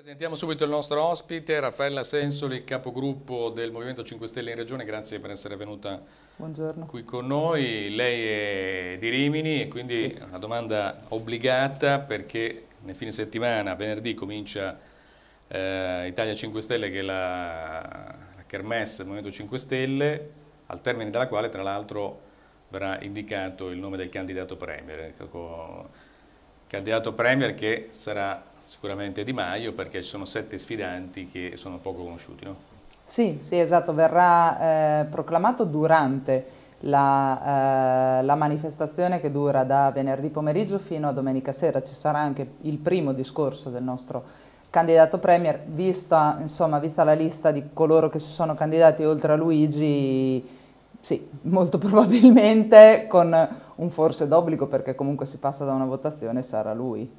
Presentiamo subito il nostro ospite, Raffaella Sensoli, capogruppo del Movimento 5 Stelle in Regione, grazie per essere venuta Buongiorno. qui con noi. Lei è di Rimini e quindi sì. una domanda obbligata perché nel fine settimana, venerdì, comincia eh, Italia 5 Stelle che è la, la kermesse del Movimento 5 Stelle, al termine della quale tra l'altro verrà indicato il nome del candidato Premier. Ecco, candidato Premier che sarà sicuramente Di Maio perché ci sono sette sfidanti che sono poco conosciuti, no? Sì, sì esatto, verrà eh, proclamato durante la, eh, la, manifestazione che dura da venerdì pomeriggio fino a domenica sera, ci sarà anche il primo discorso del nostro candidato premier, vista, insomma, vista la lista di coloro che si sono candidati oltre a Luigi, sì, molto probabilmente con un forse d'obbligo perché comunque si passa da una votazione sarà lui.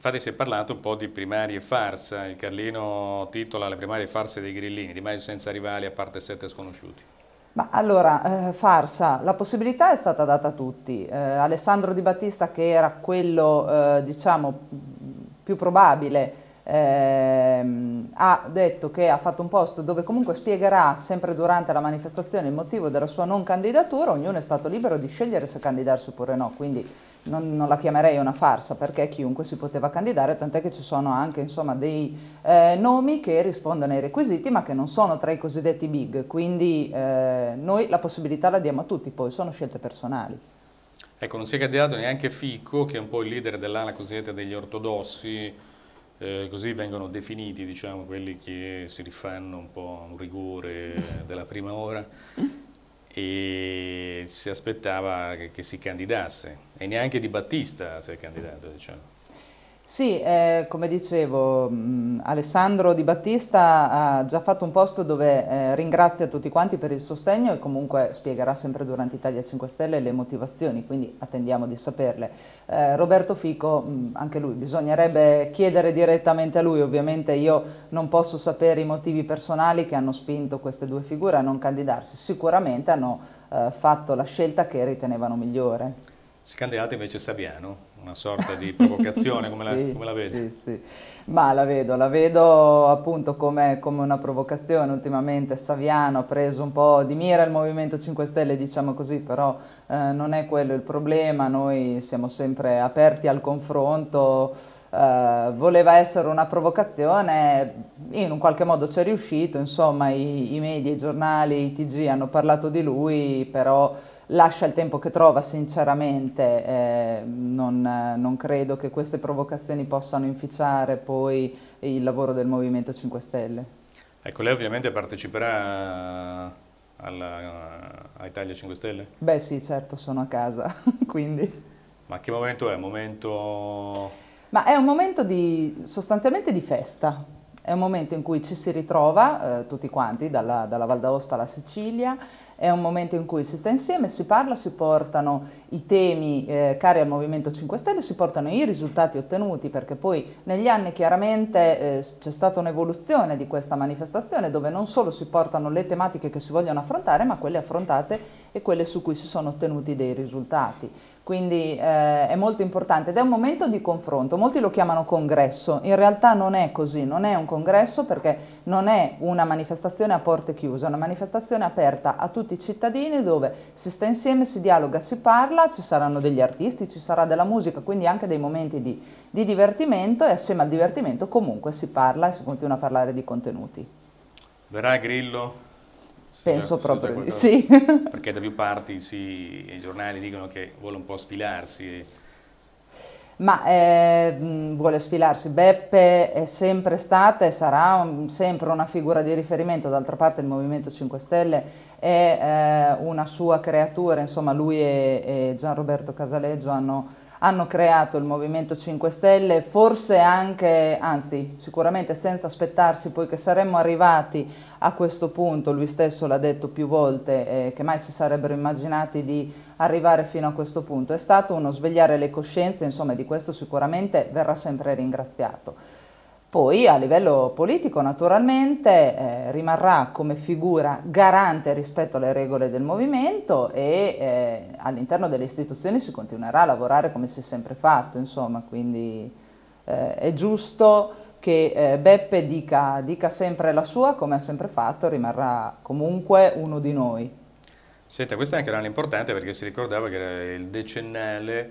Infatti si è parlato un po' di primarie farsa, il Carlino titola le primarie farse dei grillini, Di mai senza rivali a parte sette sconosciuti. Ma allora, eh, farsa, la possibilità è stata data a tutti. Eh, Alessandro Di Battista, che era quello, eh, diciamo, più probabile, ehm, ha detto che ha fatto un posto dove comunque spiegherà sempre durante la manifestazione il motivo della sua non candidatura, ognuno è stato libero di scegliere se candidarsi oppure no, quindi non, non, la chiamerei una farsa perché chiunque si poteva candidare, tant'è che ci sono anche insomma, dei eh, nomi che rispondono ai requisiti ma che non sono tra i cosiddetti big, quindi eh, noi la possibilità la diamo a tutti, poi sono scelte personali. Ecco, non si è candidato neanche Fico, che è un po' il leader dell'ala cosiddetta degli ortodossi, eh, così vengono definiti diciamo, quelli che si rifanno un po' a un rigore della prima ora e si aspettava che, che si candidasse e neanche Di Battista si è candidato diciamo. Sì, eh, come dicevo, mh, mm, Alessandro Di Battista ha già fatto un post dove eh, ringrazia tutti quanti per il sostegno e comunque spiegherà sempre durante Italia 5 Stelle le motivazioni, quindi attendiamo di saperle. Eh, Roberto Fico, mh, mm, anche lui, bisognerebbe chiedere direttamente a lui, ovviamente io non posso sapere i motivi personali che hanno spinto queste due figure a non candidarsi, sicuramente hanno eh, fatto la scelta che ritenevano migliore. Si invece Saviano, una sorta di provocazione, come, sì, la, come la vedi? Sì, sì, ma la vedo, la vedo appunto come, come, una provocazione. Ultimamente Saviano ha preso un po' di mira il Movimento 5 Stelle, diciamo così, però eh, non è quello il problema, noi siamo sempre aperti al confronto. Uh, voleva essere una provocazione, in un qualche modo ci è riuscito, insomma i, i media, i giornali, i tg hanno parlato di lui, però lascia il tempo che trova, sinceramente eh, non, non, credo che queste provocazioni possano inficiare poi il lavoro del Movimento 5 Stelle. Ecco, lei ovviamente parteciperà alla, a Italia 5 Stelle? Beh sì, certo, sono a casa, quindi... Ma che momento è? Momento... Ma è un momento di, sostanzialmente di festa, è un momento in cui ci si ritrova eh, tutti quanti, dalla, dalla Val d'Aosta alla Sicilia, è un momento in cui si sta insieme, si parla, si portano i temi eh, cari al Movimento 5 Stelle, si portano i risultati ottenuti, perché poi negli anni chiaramente eh, c'è stata un'evoluzione di questa manifestazione dove non solo si portano le tematiche che si vogliono affrontare, ma quelle affrontate e quelle su cui si sono ottenuti dei risultati. Quindi eh, è molto importante ed è un momento di confronto, molti lo chiamano congresso, in realtà non è così, non è un congresso perché non è una manifestazione a porte chiuse, è una manifestazione aperta a tutti i cittadini dove si sta insieme, si dialoga, si parla, ci saranno degli artisti, ci sarà della musica, quindi anche dei momenti di, di divertimento e assieme al divertimento comunque si parla e si continua a parlare di contenuti. Verrà Grillo Penso già, certo, proprio di sì. Perché da più parti sì, i giornali dicono che vuole un po' sfilarsi. Ma eh, vuole sfilarsi. Beppe è sempre stata e sarà un, sempre una figura di riferimento. D'altra parte il Movimento 5 Stelle è eh, una sua creatura. Insomma, lui e, e Gian Roberto Casaleggio hanno hanno creato il Movimento 5 Stelle, forse anche, anzi sicuramente senza aspettarsi poi che saremmo arrivati a questo punto, lui stesso l'ha detto più volte, eh, che mai si sarebbero immaginati di arrivare fino a questo punto, è stato uno svegliare le coscienze, insomma di questo sicuramente verrà sempre ringraziato. Poi a livello politico naturalmente eh, rimarrà come figura garante rispetto alle regole del movimento e eh, all'interno delle istituzioni si continuerà a lavorare come si è sempre fatto, insomma, quindi eh, è giusto che eh, Beppe dica, dica sempre la sua come ha sempre fatto, rimarrà comunque uno di noi. Senta, questo è anche un anno importante perché si ricordava che era il decennale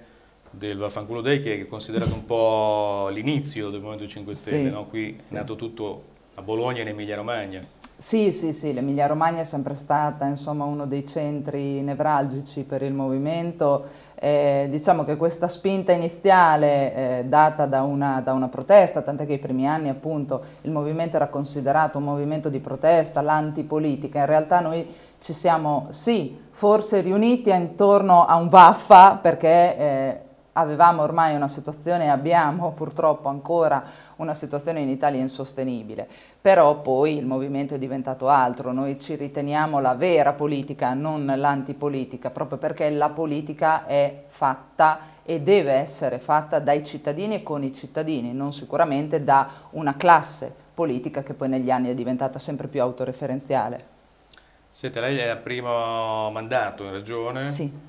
del Vaffanculo Day che è considerato un po' l'inizio del Movimento 5 Stelle, sì, no? qui sì. è nato tutto a Bologna e in Emilia Romagna. Sì, sì, sì, l'Emilia Romagna è sempre stata insomma, uno dei centri nevralgici per il movimento. Eh, diciamo che questa spinta iniziale eh, data da una, da una, protesta, tant'è che i primi anni appunto il movimento era considerato un movimento di protesta, l'antipolitica, in realtà noi ci siamo sì, forse riuniti intorno a un vaffa perché eh, avevamo ormai una situazione e abbiamo purtroppo ancora una situazione in Italia insostenibile, però poi il movimento è diventato altro, noi ci riteniamo la vera politica, non l'antipolitica, proprio perché la politica è fatta e deve essere fatta dai cittadini e con i cittadini, non sicuramente da una classe politica che poi negli anni è diventata sempre più autoreferenziale. Siete lei al primo mandato in regione? Sì.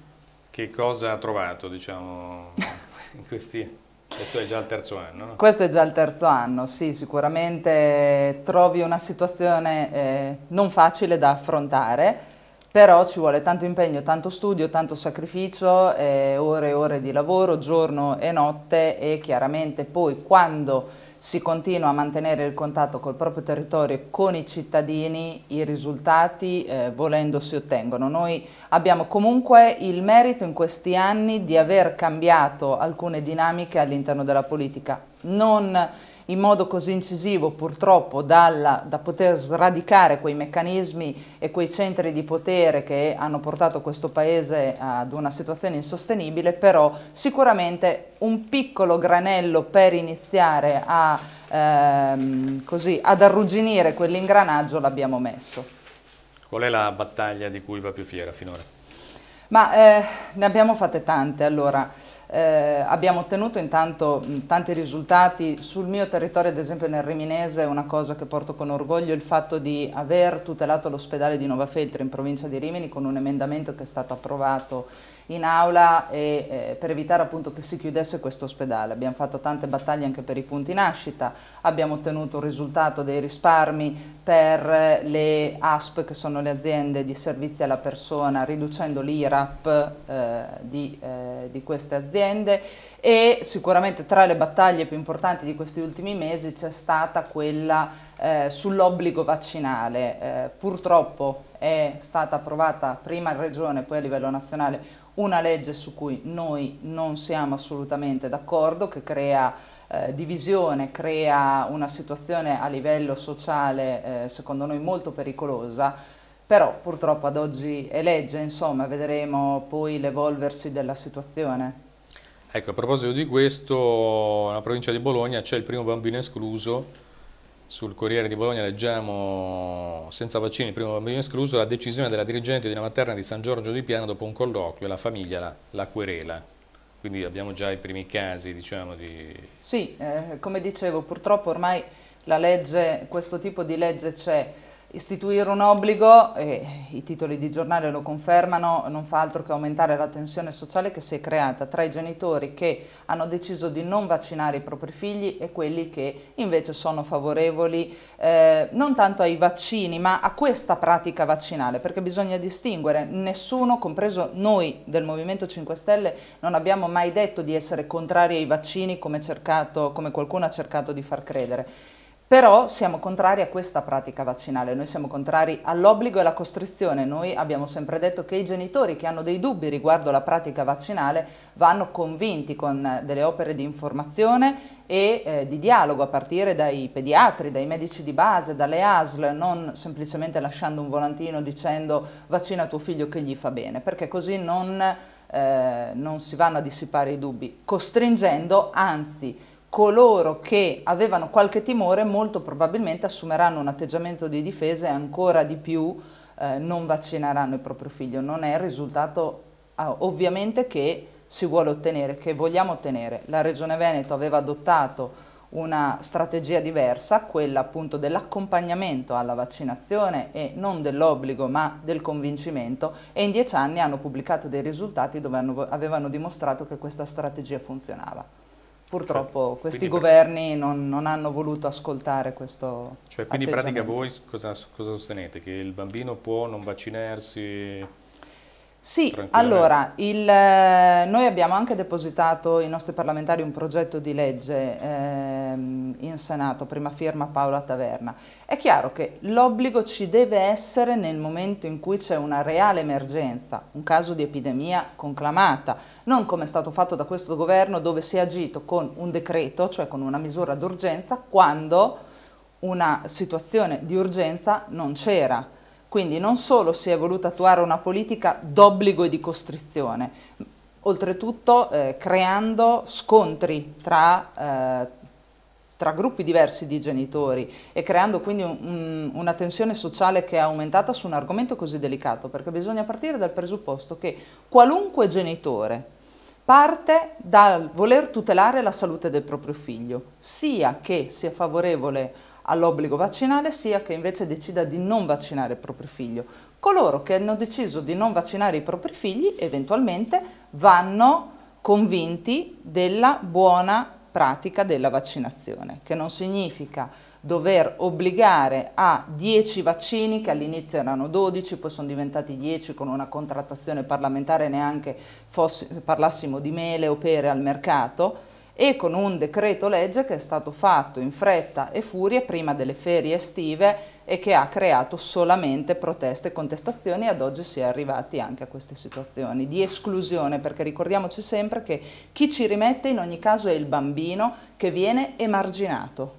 Che cosa ha trovato, diciamo, in questi... Questo è già il terzo anno? No? Questo è già il terzo anno, sì, sicuramente trovi una situazione eh, non facile da affrontare, però ci vuole tanto impegno, tanto studio, tanto sacrificio, eh, ore e ore di lavoro, giorno e notte e chiaramente poi quando si continua a mantenere il contatto col proprio territorio, e con i cittadini, i risultati eh, volendo si ottengono. Noi abbiamo comunque il merito in questi anni di aver cambiato alcune dinamiche all'interno della politica, non in modo così incisivo purtroppo dalla, da poter sradicare quei meccanismi e quei centri di potere che hanno portato questo paese ad una situazione insostenibile, però sicuramente un piccolo granello per iniziare a, ehm, così, ad arrugginire quell'ingranaggio l'abbiamo messo. Qual è la battaglia di cui va più fiera finora? Ma eh, ne abbiamo fatte tante allora. Eh, abbiamo ottenuto intanto tanti risultati sul mio territorio, ad esempio nel Riminese, una cosa che porto con orgoglio, il fatto di aver tutelato l'ospedale di Nova Feltre in provincia di Rimini con un emendamento che è stato approvato in aula e, eh, per evitare appunto che si chiudesse questo ospedale. Abbiamo fatto tante battaglie anche per i punti nascita, abbiamo ottenuto un risultato dei risparmi per le ASP che sono le aziende di servizi alla persona riducendo l'IRAP eh, di, eh, di queste aziende e sicuramente tra le battaglie più importanti di questi ultimi mesi c'è stata quella eh, sull'obbligo vaccinale. Eh, purtroppo è stata approvata prima in regione, poi a livello nazionale una legge su cui noi non siamo assolutamente d'accordo, che crea eh, divisione, crea una situazione a livello sociale eh, secondo noi molto pericolosa, però purtroppo ad oggi è legge, insomma vedremo poi l'evolversi della situazione. Ecco, a proposito di questo, nella provincia di Bologna c'è il primo bambino escluso sul Corriere di Bologna leggiamo, senza vaccini, il primo bambino escluso, la decisione della dirigente di una materna di San Giorgio di Piano dopo un colloquio, la famiglia la, la querela. Quindi abbiamo già i primi casi, diciamo, di... Sì, eh, come dicevo, purtroppo ormai la legge, questo tipo di legge c'è. Istituire un obbligo, e i titoli di giornale lo confermano, non fa altro che aumentare la tensione sociale che si è creata tra i genitori che hanno deciso di non vaccinare i propri figli e quelli che invece sono favorevoli eh, non tanto ai vaccini ma a questa pratica vaccinale perché bisogna distinguere, nessuno, compreso noi del Movimento 5 Stelle, non abbiamo mai detto di essere contrari ai vaccini come, cercato, come qualcuno ha cercato di far credere però siamo contrari a questa pratica vaccinale, noi siamo contrari all'obbligo e alla costrizione, noi abbiamo sempre detto che i genitori che hanno dei dubbi riguardo la pratica vaccinale vanno convinti con eh, delle opere di informazione e eh, di dialogo a partire dai pediatri, dai medici di base, dalle ASL, non semplicemente lasciando un volantino dicendo vaccina tuo figlio che gli fa bene, perché così non, eh, non si vanno a dissipare i dubbi, costringendo anzi coloro che avevano qualche timore molto probabilmente assumeranno un atteggiamento di difesa e ancora di più eh, non vaccineranno il proprio figlio. Non è il risultato ah, ovviamente che si vuole ottenere, che vogliamo ottenere. La Regione Veneto aveva adottato una strategia diversa, quella appunto dell'accompagnamento alla vaccinazione e non dell'obbligo ma del convincimento e in dieci anni hanno pubblicato dei risultati dove hanno, avevano dimostrato che questa strategia funzionava. Purtroppo cioè, questi governi non, non, hanno voluto ascoltare questo Cioè quindi in pratica voi cosa, cosa sostenete? Che il bambino può non vaccinarsi? Sì, allora, il, eh, noi abbiamo anche depositato i nostri parlamentari un progetto di legge ehm, in Senato, prima firma Paola Taverna. È chiaro che l'obbligo ci deve essere nel momento in cui c'è una reale emergenza, un caso di epidemia conclamata, non come è stato fatto da questo governo dove si è agito con un decreto, cioè con una misura d'urgenza, quando una situazione di urgenza non c'era. Quindi non solo si è voluta attuare una politica d'obbligo e di costrizione, oltretutto eh, creando scontri tra, eh, tra, gruppi diversi di genitori e creando quindi un, un, una tensione sociale che è aumentata su un argomento così delicato, perché bisogna partire dal presupposto che qualunque genitore parte dal voler tutelare la salute del proprio figlio, sia che sia favorevole a all'obbligo vaccinale sia che invece decida di non vaccinare il proprio figlio. Coloro che hanno deciso di non vaccinare i propri figli eventualmente vanno convinti della buona pratica della vaccinazione, che non significa dover obbligare a 10 vaccini che all'inizio erano 12, poi sono diventati 10 con una contrattazione parlamentare neanche fossi, parlassimo di mele o pere al mercato, e con un decreto legge che è stato fatto in fretta e furia prima delle ferie estive e che ha creato solamente proteste e contestazioni ad oggi si è arrivati anche a queste situazioni di esclusione perché ricordiamoci sempre che chi ci rimette in ogni caso è il bambino che viene emarginato.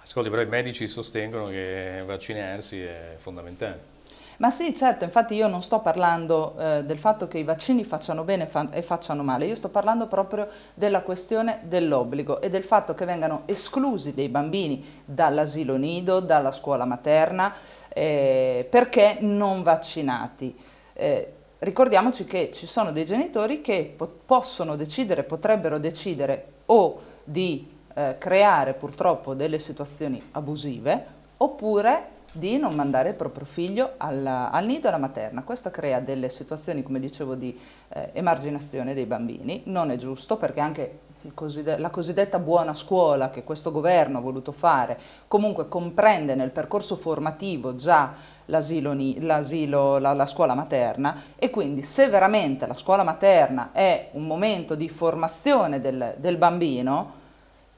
Ascolti, però i medici sostengono che vaccinarsi è fondamentale. Ma sì, certo, infatti io non sto parlando eh, del fatto che i vaccini facciano bene fa e facciano male, io sto parlando proprio della questione dell'obbligo e del fatto che vengano esclusi dei bambini dall'asilo nido, dalla scuola materna, eh, perché non vaccinati. Eh, ricordiamoci che ci sono dei genitori che po possono decidere, potrebbero decidere o di eh, creare purtroppo delle situazioni abusive oppure di non mandare il proprio figlio alla, al nido e alla materna. Questo crea delle situazioni, come dicevo, di eh, emarginazione dei bambini. Non è giusto perché anche coside- la cosiddetta buona scuola che questo governo ha voluto fare comunque comprende nel percorso formativo già l'asilo, l'asilo la, la, scuola materna e quindi se veramente la scuola materna è un momento di formazione del, del bambino,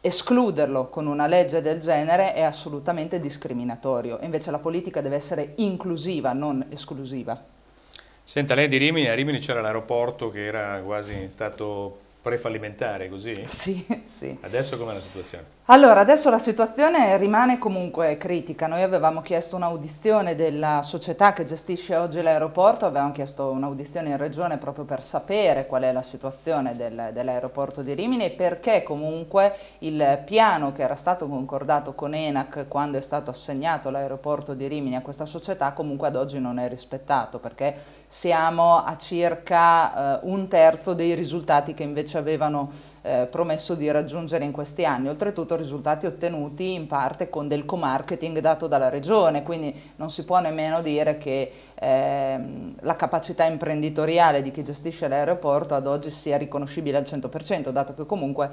escluderlo con una legge del genere è assolutamente discriminatorio, invece la politica deve essere inclusiva, non esclusiva. Senta, lei di Rimini, a Rimini c'era l'aeroporto che era quasi in stato prefallimentare, così? Sì, sì. Adesso com'è la situazione? Allora, adesso la situazione rimane comunque critica. Noi avevamo chiesto un'audizione della società che gestisce oggi l'aeroporto, avevamo chiesto un'audizione in regione proprio per sapere qual è la situazione del, dell'aeroporto di Rimini e perché comunque il piano che era stato concordato con ENAC quando è stato assegnato l'aeroporto di Rimini a questa società comunque ad oggi non è rispettato perché siamo a circa eh, un terzo dei risultati che invece avevano eh, promesso di raggiungere in questi anni, oltretutto risultati ottenuti in parte con del co-marketing dato dalla regione, quindi non si può nemmeno dire che ehm, la capacità imprenditoriale di chi gestisce l'aeroporto ad oggi sia riconoscibile al 100%, dato che comunque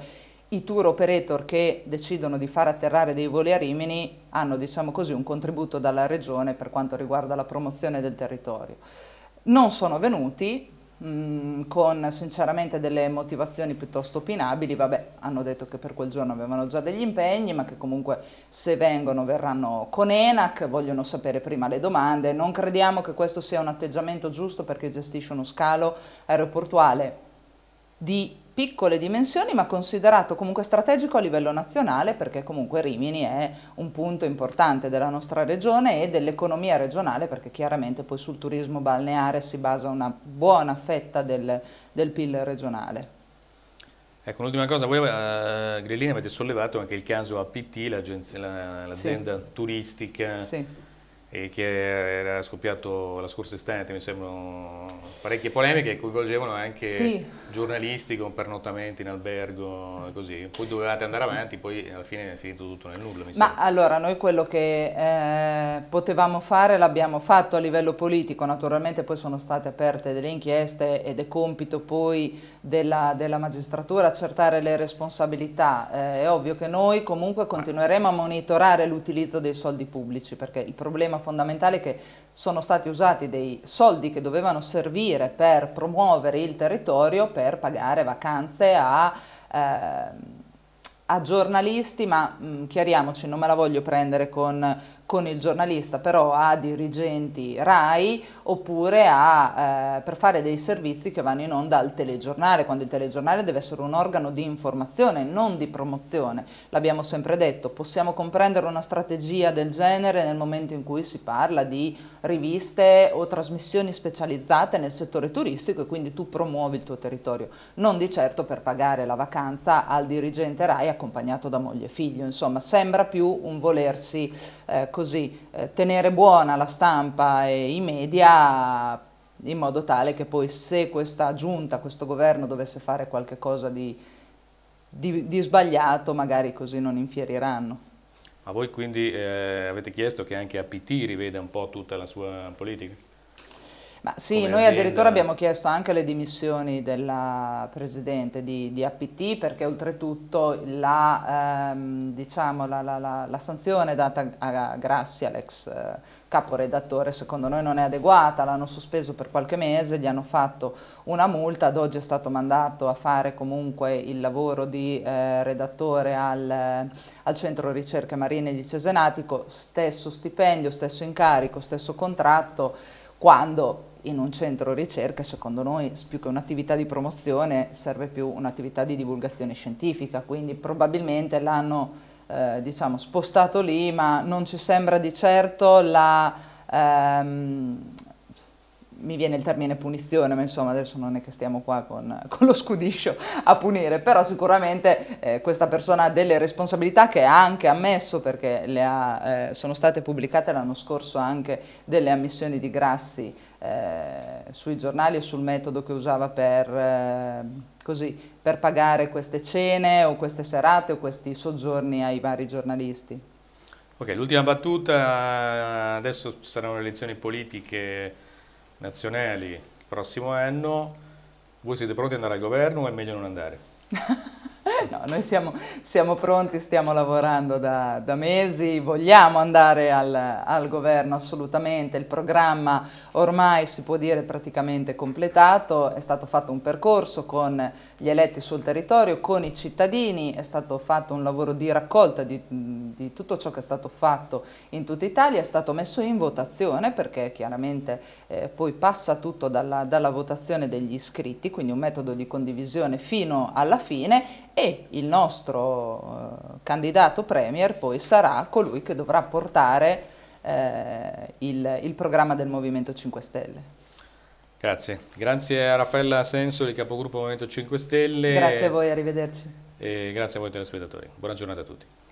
i tour operator che decidono di far atterrare dei voli a Rimini hanno diciamo così, un contributo dalla regione per quanto riguarda la promozione del territorio. Non sono venuti, Mm, con sinceramente delle motivazioni piuttosto opinabili, vabbè hanno detto che per quel giorno avevano già degli impegni, ma che comunque se vengono verranno con ENAC, vogliono sapere prima le domande, non crediamo che questo sia un atteggiamento giusto perché gestisce uno scalo aeroportuale di piccole dimensioni ma considerato comunque strategico a livello nazionale perché comunque Rimini è un punto importante della nostra regione e dell'economia regionale perché chiaramente poi sul turismo balneare si basa una buona fetta del, del PIL regionale. Ecco, un'ultima cosa, voi eh, Grillini avete sollevato anche il caso APT, l'azienda sì. turistica sì. E che era scoppiato la scorsa estate, mi sembrano parecchie polemiche che coinvolgevano anche... Sì giornalisti con pernottamento in albergo, così. Poi dovevate andare avanti, poi alla fine è finito tutto nel nulla. Ma sembra. allora, noi quello che eh, potevamo fare l'abbiamo fatto a livello politico, naturalmente poi sono state aperte delle inchieste ed è compito poi della, della magistratura accertare le responsabilità. Eh, è ovvio che noi comunque continueremo a monitorare l'utilizzo dei soldi pubblici, perché il problema fondamentale è che sono stati usati dei soldi che dovevano servire per promuovere il territorio per pagare vacanze a, eh, a giornalisti, ma mh, chiariamoci, non me la voglio prendere con con il giornalista, però a dirigenti RAI oppure a, eh, per fare dei servizi che vanno in onda al telegiornale, quando il telegiornale deve essere un organo di informazione, non di promozione. L'abbiamo sempre detto, possiamo comprendere una strategia del genere nel momento in cui si parla di riviste o trasmissioni specializzate nel settore turistico e quindi tu promuovi il tuo territorio, non di certo per pagare la vacanza al dirigente RAI accompagnato da moglie e figlio, insomma sembra più un volersi eh, così eh, tenere buona la stampa e i media in modo tale che poi se questa giunta, questo governo dovesse fare qualcosa di, di, di sbagliato magari così non infieriranno. A voi quindi eh, avete chiesto che anche APT riveda un po' tutta la sua politica? Ma sì, noi azienda. addirittura abbiamo chiesto anche le dimissioni della Presidente di, di APT perché oltretutto la, ehm, diciamo, la, la, la, sanzione data a Grassi, all'ex eh, caporedattore, secondo noi non è adeguata, l'hanno sospeso per qualche mese, gli hanno fatto una multa, ad oggi è stato mandato a fare comunque il lavoro di eh, redattore al, al Centro Ricerche Marine di Cesenatico, stesso stipendio, stesso incarico, stesso contratto, quando in un centro ricerca, secondo noi, più che un'attività di promozione, serve più un'attività di divulgazione scientifica, quindi probabilmente l'hanno eh, diciamo, spostato lì, ma non ci sembra di certo la, ehm, mi viene il termine punizione, ma insomma adesso non è che stiamo qua con, con lo scudiscio a punire, però sicuramente eh, questa persona ha delle responsabilità che ha anche ammesso perché ha, eh, sono state pubblicate l'anno scorso anche delle ammissioni di Grassi eh, sui giornali e sul metodo che usava per, eh, così, per pagare queste cene o queste serate o questi soggiorni ai vari giornalisti. Ok, l'ultima battuta, adesso ci saranno le elezioni politiche nazionali il prossimo anno, voi siete pronti ad andare al governo o è meglio non andare? no, noi siamo, siamo, pronti, stiamo lavorando da, da mesi, vogliamo andare al, al, governo assolutamente, il programma ormai si può dire praticamente completato, è stato fatto un percorso con gli eletti sul territorio, con i cittadini, è stato fatto un lavoro di raccolta di, di tutto ciò che è stato fatto in tutta Italia, è stato messo in votazione perché chiaramente eh, poi passa tutto dalla, dalla votazione degli iscritti, quindi un metodo di condivisione fino alla fine e il nostro eh, candidato Premier poi sarà colui che dovrà portare eh, il, il programma del Movimento 5 Stelle. Grazie, grazie a Raffaella Sensoli, capogruppo Movimento 5 Stelle. Grazie a voi, arrivederci. E grazie a voi telespettatori. Buona giornata a tutti.